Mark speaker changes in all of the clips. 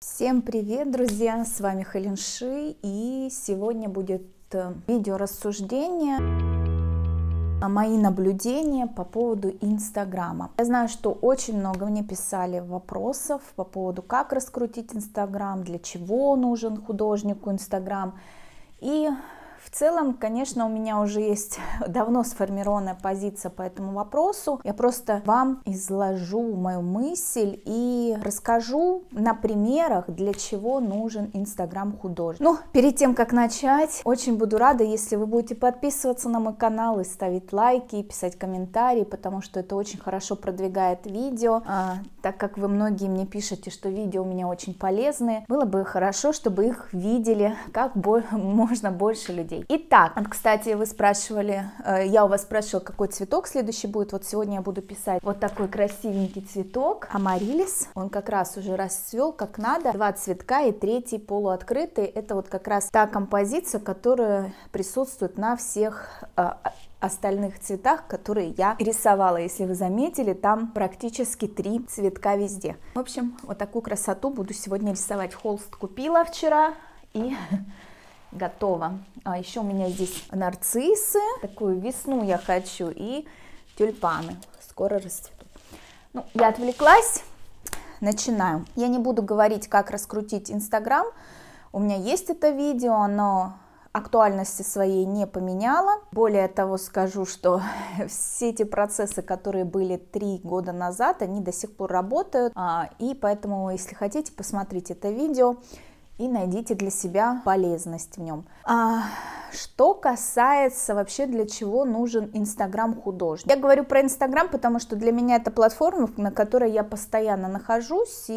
Speaker 1: Всем привет, друзья! С вами Халинши, и сегодня будет э, видео рассуждение а мои наблюдения по поводу Инстаграма. Я знаю, что очень много мне писали вопросов по поводу, как раскрутить Инстаграм, для чего нужен художнику Инстаграм. И в целом, конечно, у меня уже есть давно сформированная позиция по этому вопросу. Я просто вам изложу мою мысль и расскажу на примерах, для чего нужен Инстаграм художник. Ну, перед тем, как начать, очень буду рада, если вы будете подписываться на мой канал и ставить лайки, и писать комментарии, потому что это очень хорошо продвигает видео, а, так как вы многие мне пишете, что видео у меня очень полезные. Было бы хорошо, чтобы их видели как можно больше людей. Дмитрий. Итак, кстати, вы спрашивали, э, я у вас спрашивала, какой цветок следующий будет. Вот сегодня я буду писать вот такой красивенький цветок, амарилис. Он как раз уже расцвел как надо. Два цветка и третий полуоткрытый. Это вот как раз та композиция, которая присутствует на всех э, остальных цветах, которые я рисовала. Если вы заметили, там практически три цветка везде. В общем, вот такую красоту буду сегодня рисовать. Холст купила вчера и готово. А еще у меня здесь нарциссы, такую весну я хочу, и тюльпаны. Скоро расцветут. Ну, я отвлеклась, начинаю. Я не буду говорить, как раскрутить Инстаграм. У меня есть это видео, оно актуальности своей не поменяла. Более того, скажу, что все эти процессы, которые были три года назад, они до сих пор работают. А, и поэтому, если хотите, посмотрите это видео и найдите для себя полезность в нем. А, что касается вообще для чего нужен Инстаграм художник. Я говорю про Инстаграм, потому что для меня это платформа, на которой я постоянно нахожусь, и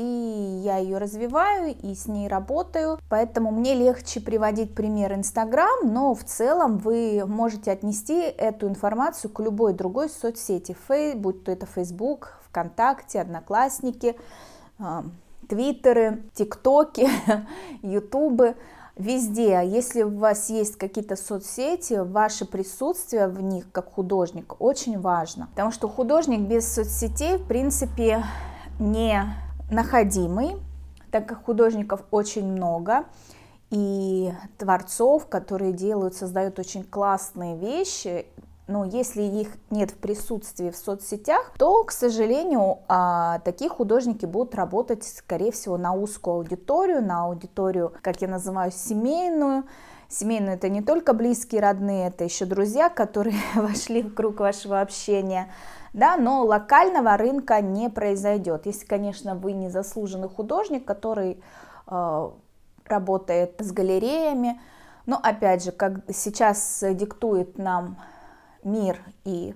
Speaker 1: я ее развиваю, и с ней работаю. Поэтому мне легче приводить пример Инстаграм, но в целом вы можете отнести эту информацию к любой другой соцсети, будь то это Facebook, ВКонтакте, Одноклассники, а, твиттеры, тиктоки, ютубы, везде. А если у вас есть какие-то соцсети, ваше присутствие в них как художник очень важно. Потому что художник без соцсетей, в принципе, не находимый, так как художников очень много и творцов, которые делают, создают очень классные вещи, но если их нет в присутствии в соцсетях, то, к сожалению, а, такие художники будут работать, скорее всего, на узкую аудиторию, на аудиторию, как я называю, семейную, Семейные это не только близкие, родные, это еще друзья, которые вошли в круг вашего общения, да, но локального рынка не произойдет. Если, конечно, вы не заслуженный художник, который э, работает с галереями, но опять же, как сейчас диктует нам мир и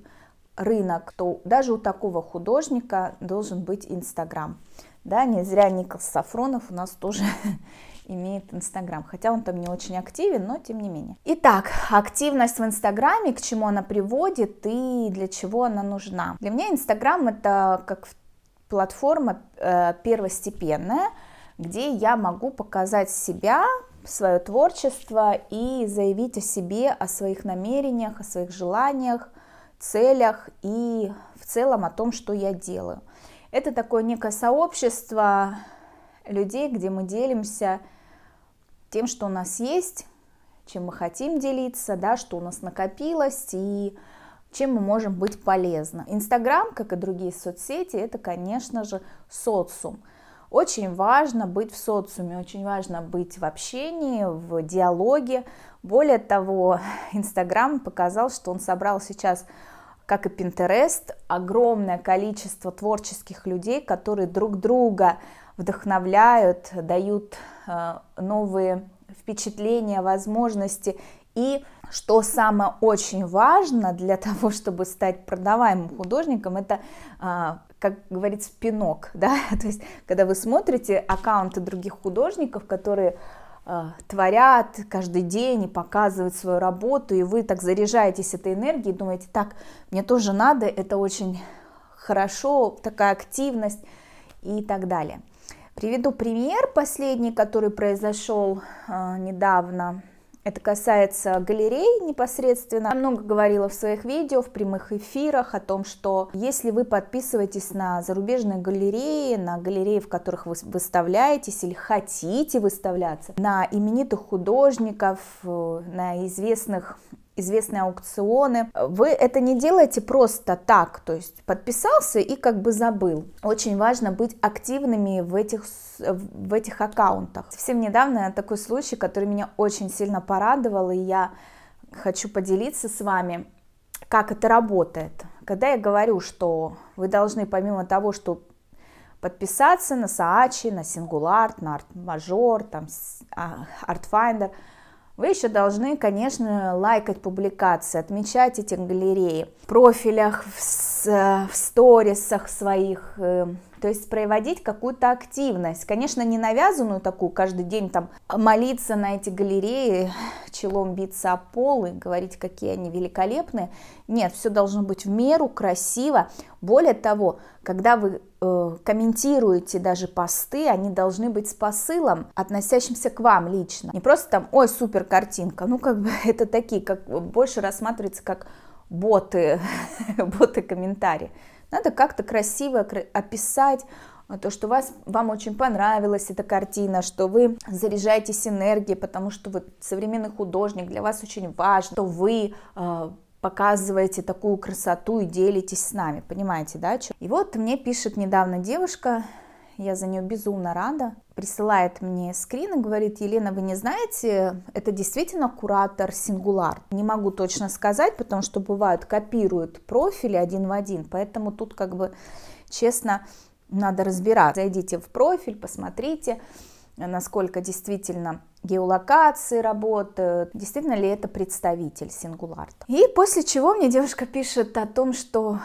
Speaker 1: рынок, то даже у такого художника должен быть Инстаграм. Да, не зря Николас Сафронов у нас тоже имеет Инстаграм, хотя он там не очень активен, но тем не менее. Итак, активность в Инстаграме, к чему она приводит и для чего она нужна. Для меня Инстаграм это как платформа э, первостепенная, где я могу показать себя, свое творчество и заявить о себе, о своих намерениях, о своих желаниях, целях и в целом о том, что я делаю. Это такое некое сообщество людей, где мы делимся тем, что у нас есть, чем мы хотим делиться, да, что у нас накопилось и чем мы можем быть полезны. Инстаграм, как и другие соцсети, это, конечно же, социум – очень важно быть в социуме, очень важно быть в общении, в диалоге. Более того, Инстаграм показал, что он собрал сейчас как и Пинтерест, огромное количество творческих людей, которые друг друга вдохновляют, дают э, новые впечатления, возможности. И что самое очень важно для того, чтобы стать продаваемым художником, это а, как говорится, пинок, да, то есть, когда вы смотрите аккаунты других художников, которые э, творят каждый день и показывают свою работу, и вы так заряжаетесь этой энергией, думаете, так, мне тоже надо, это очень хорошо, такая активность и так далее. Приведу пример последний, который произошел э, недавно, это касается галерей непосредственно. Я много говорила в своих видео, в прямых эфирах о том, что если вы подписываетесь на зарубежные галереи, на галереи, в которых вы выставляетесь или хотите выставляться, на именитых художников, э, на известных известные аукционы. Вы это не делаете просто так, то есть подписался и как бы забыл. Очень важно быть активными в этих, в этих аккаунтах. Совсем недавно такой случай, который меня очень сильно порадовал, и я хочу поделиться с вами, как это работает. Когда я говорю, что вы должны помимо того, что подписаться на Саачи, на Сингуларт, на Арт Мажор, там Артфайндер, Art вы еще должны, конечно, лайкать публикации, отмечать эти галереи в профилях, в, э, в сторисах своих, эм, то есть проводить какую-то активность. Конечно, не навязанную такую, каждый день там молиться на эти галереи, челом биться о пол и говорить, какие они великолепные. Нет, все должно быть в меру, красиво. Более того, когда вы э, комментируете даже посты, они должны быть с посылом, относящимся к вам лично. Не просто там, ой, супер картинка. Ну, как бы это такие, как больше рассматривается как боты, боты комментарии. Надо как-то красиво описать э, то, что вас, вам очень понравилась эта картина, что вы заряжаетесь энергией, потому что вы современный художник, для вас очень важно, что вы э, показываете такую красоту и делитесь с нами, понимаете, да? И вот мне пишет недавно девушка, я за нее безумно рада, присылает мне скрин и говорит, Елена, вы не знаете, это действительно куратор сингуляр. Не могу точно сказать, потому что бывают копируют профили один в один, поэтому тут как бы честно надо разбираться. Зайдите в профиль, посмотрите, насколько действительно геолокации работают, действительно ли это представитель сингуларта. И после чего мне девушка пишет о том, что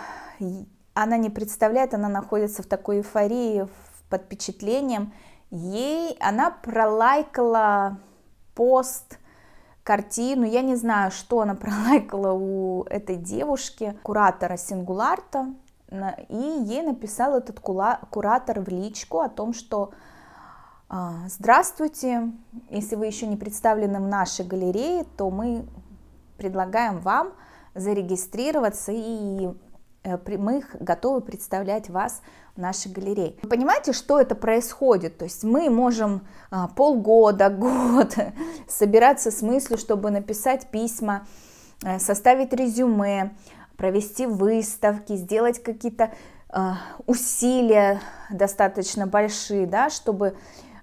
Speaker 1: она не представляет, она находится в такой эйфории, под впечатлением. Ей она пролайкала пост, картину, я не знаю, что она пролайкала у этой девушки, куратора Сингуларта, и ей написал этот куратор в личку о том, что а, Здравствуйте! Если вы еще не представлены в нашей галерее, то мы предлагаем вам зарегистрироваться, и э, мы готовы представлять вас наших галерей. Вы понимаете, что это происходит? То есть мы можем а, полгода, год собираться с мыслью, чтобы написать письма, э, составить резюме, провести выставки, сделать какие-то а, усилия достаточно большие, да, чтобы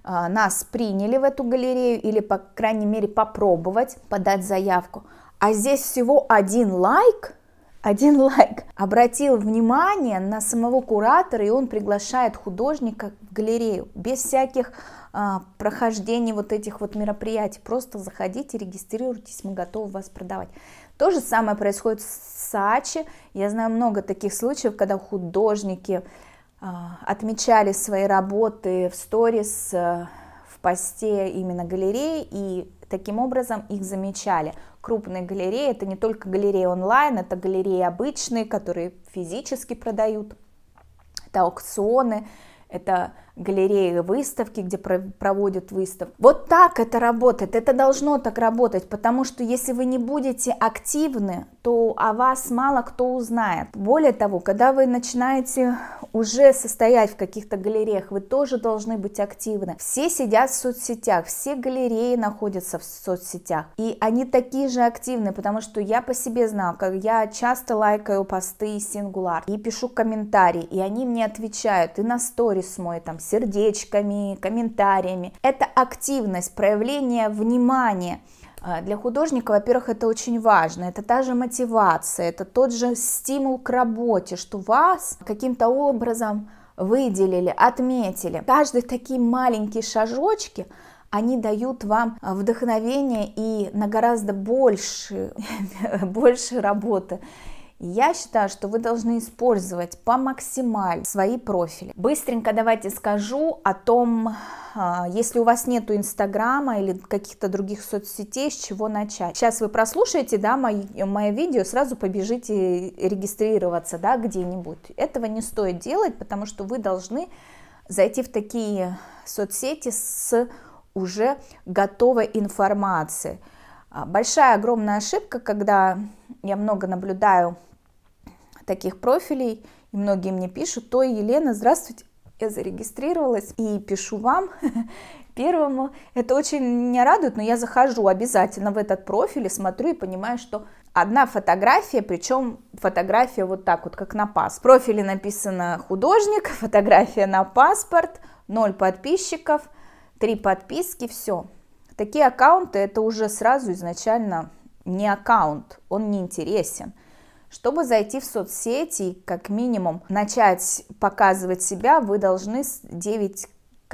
Speaker 1: а, нас приняли в эту галерею или, по крайней мере, попробовать подать заявку. А здесь всего один лайк – один лайк, обратил внимание на самого куратора, и он приглашает художника в галерею, без всяких а, прохождений вот этих вот мероприятий, просто заходите, регистрируйтесь, мы готовы вас продавать. То же самое происходит с Сачи, я знаю много таких случаев, когда художники а, отмечали свои работы в сторис, а, в посте именно галереи, и таким образом их замечали – крупные галереи. Это не только галереи онлайн, это галереи обычные, которые физически продают. Это аукционы, это галереи, выставки, где проводят выставки. Вот так это работает, это должно так работать, потому что если вы не будете активны, то о вас мало кто узнает. Более того, когда вы начинаете уже состоять в каких-то галереях, вы тоже должны быть активны. Все сидят в соцсетях, все галереи находятся в соцсетях, и они такие же активны, потому что я по себе знал, как я часто лайкаю посты Singular и пишу комментарии, и они мне отвечают, и на сторис мой там сердечками, комментариями. Это активность, проявление внимания. А, для художника, во-первых, это очень важно, это та же мотивация, это тот же стимул к работе, что вас каким-то образом выделили, отметили. Каждый такие маленькие шажочки, они дают вам вдохновение и на гораздо больше, больше работы. Я считаю, что вы должны использовать по максимально свои профили. Быстренько давайте скажу о том, а, если у вас нету Инстаграма или каких-то других соцсетей, с чего начать. Сейчас вы прослушаете, да, мои, мое видео, сразу побежите регистрироваться, да, где-нибудь. Этого не стоит делать, потому что вы должны зайти в такие соцсети с уже готовой информацией а, большая, огромная ошибка, когда я много наблюдаю таких профилей, и многие мне пишут, то Елена, здравствуйте, я зарегистрировалась и пишу вам первому. Это очень меня радует, но я захожу обязательно в этот профиль и смотрю и понимаю, что одна фотография, причем фотография вот так вот, как на паспорт. В профиле написано художник, фотография на паспорт, ноль подписчиков, три подписки, все. Такие аккаунты это уже сразу изначально не аккаунт, он не интересен. Чтобы зайти в соцсети как минимум начать показывать себя, вы должны 9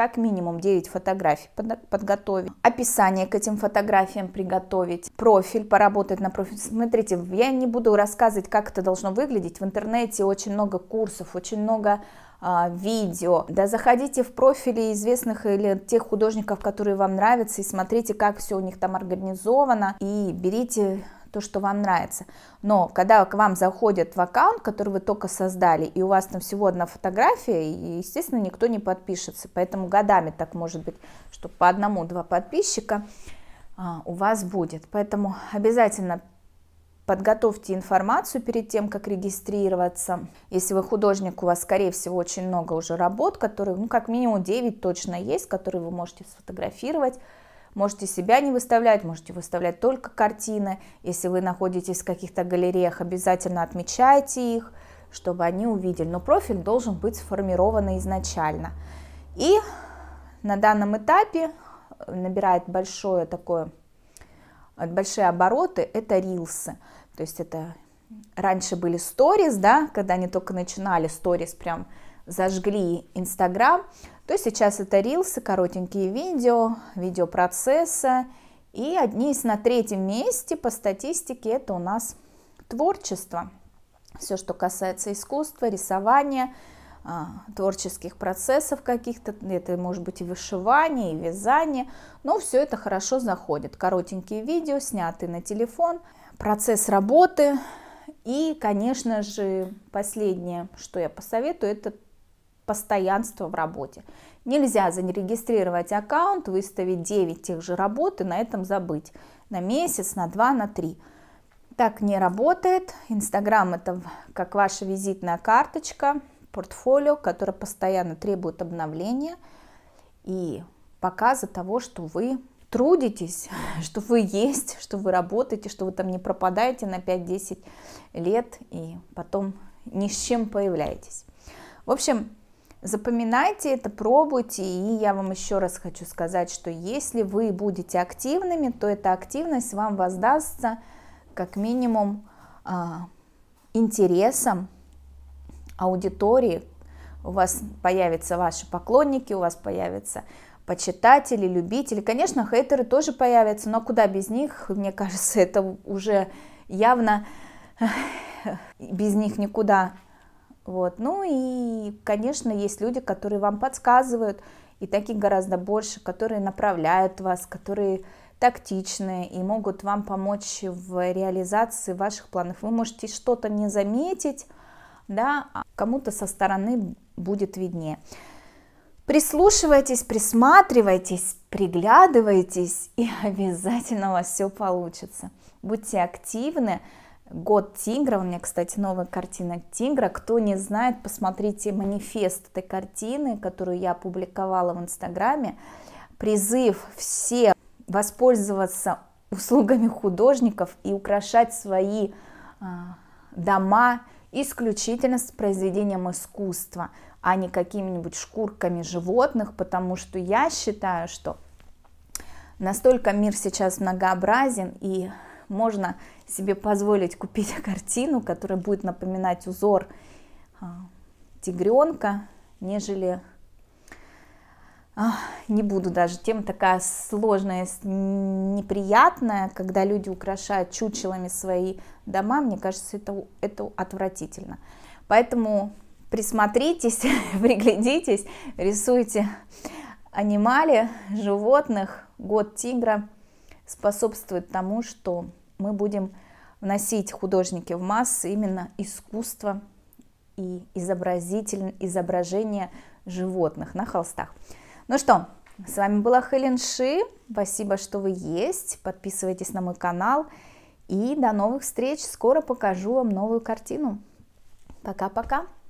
Speaker 1: как минимум 9 фотографий подготовить, описание к этим фотографиям приготовить, профиль, поработать на профиль. Смотрите, я не буду рассказывать, как это должно выглядеть. В интернете очень много курсов, очень много а, видео. Да заходите в профили известных или тех художников, которые вам нравятся, и смотрите, как все у них там организовано, и берите то, что вам нравится. Но когда к вам заходят в аккаунт, который вы только создали, и у вас там всего одна фотография, и, естественно, никто не подпишется. Поэтому годами так может быть, что по одному-два подписчика а, у вас будет. Поэтому обязательно подготовьте информацию перед тем, как регистрироваться. Если вы художник, у вас, скорее всего, очень много уже работ, которые, ну, как минимум 9 точно есть, которые вы можете сфотографировать, Можете себя не выставлять, можете выставлять только картины. Если вы находитесь в каких-то галереях, обязательно отмечайте их, чтобы они увидели. Но профиль должен быть сформирован изначально. И на данном этапе э, набирает большое такое, э, большие обороты, это рилсы. То есть это раньше были сторис, да, когда они только начинали сторис прям зажгли Инстаграм, то сейчас это рилсы, коротенькие видео, видео процесса. И одни из на третьем месте по статистике это у нас творчество. Все, что касается искусства, рисования, а, творческих процессов каких-то, это может быть и вышивание, и вязание, но все это хорошо заходит. Коротенькие видео, снятые на телефон, процесс работы и, конечно же, последнее, что я посоветую, это постоянство в работе. Нельзя зарегистрировать аккаунт, выставить 9 тех же работ и на этом забыть. На месяц, на 2, на 3. Так не работает. Инстаграм это как ваша визитная карточка, портфолио, которое постоянно требует обновления и показа того, что вы трудитесь, что вы есть, что вы работаете, что вы там не пропадаете на 5-10 лет и потом ни с чем появляетесь. В общем, Запоминайте это, пробуйте, и я вам еще раз хочу сказать, что если вы будете активными, то эта активность вам воздастся как минимум а, интересом аудитории. У вас появятся ваши поклонники, у вас появятся почитатели, любители. Конечно, хейтеры тоже появятся, но куда без них, мне кажется, это уже явно без них никуда вот. Ну и, конечно, есть люди, которые вам подсказывают, и таких гораздо больше, которые направляют вас, которые тактичные и могут вам помочь в реализации ваших планов. Вы можете что-то не заметить, да, а кому-то со стороны будет виднее. Прислушивайтесь, присматривайтесь, приглядывайтесь, и обязательно у вас все получится. Будьте активны, Год тигра, у меня, кстати, новая картина тигра. Кто не знает, посмотрите манифест этой картины, которую я опубликовала в Инстаграме. Призыв все воспользоваться услугами художников и украшать свои э, дома исключительно с произведением искусства, а не какими-нибудь шкурками животных, потому что я считаю, что настолько мир сейчас многообразен и можно себе позволить купить картину, которая будет напоминать узор а, тигренка, нежели а, не буду даже, тема такая сложная, неприятная, когда люди украшают чучелами свои дома, мне кажется, это, это отвратительно. Поэтому присмотритесь, приглядитесь, рисуйте анимали, животных, год тигра способствует тому, что мы будем вносить художники в массы именно искусство и изобразитель, изображение животных на холстах. Ну что, с вами была Хелен Ши. Спасибо, что вы есть. Подписывайтесь на мой канал. И до новых встреч. Скоро покажу вам новую картину. Пока-пока.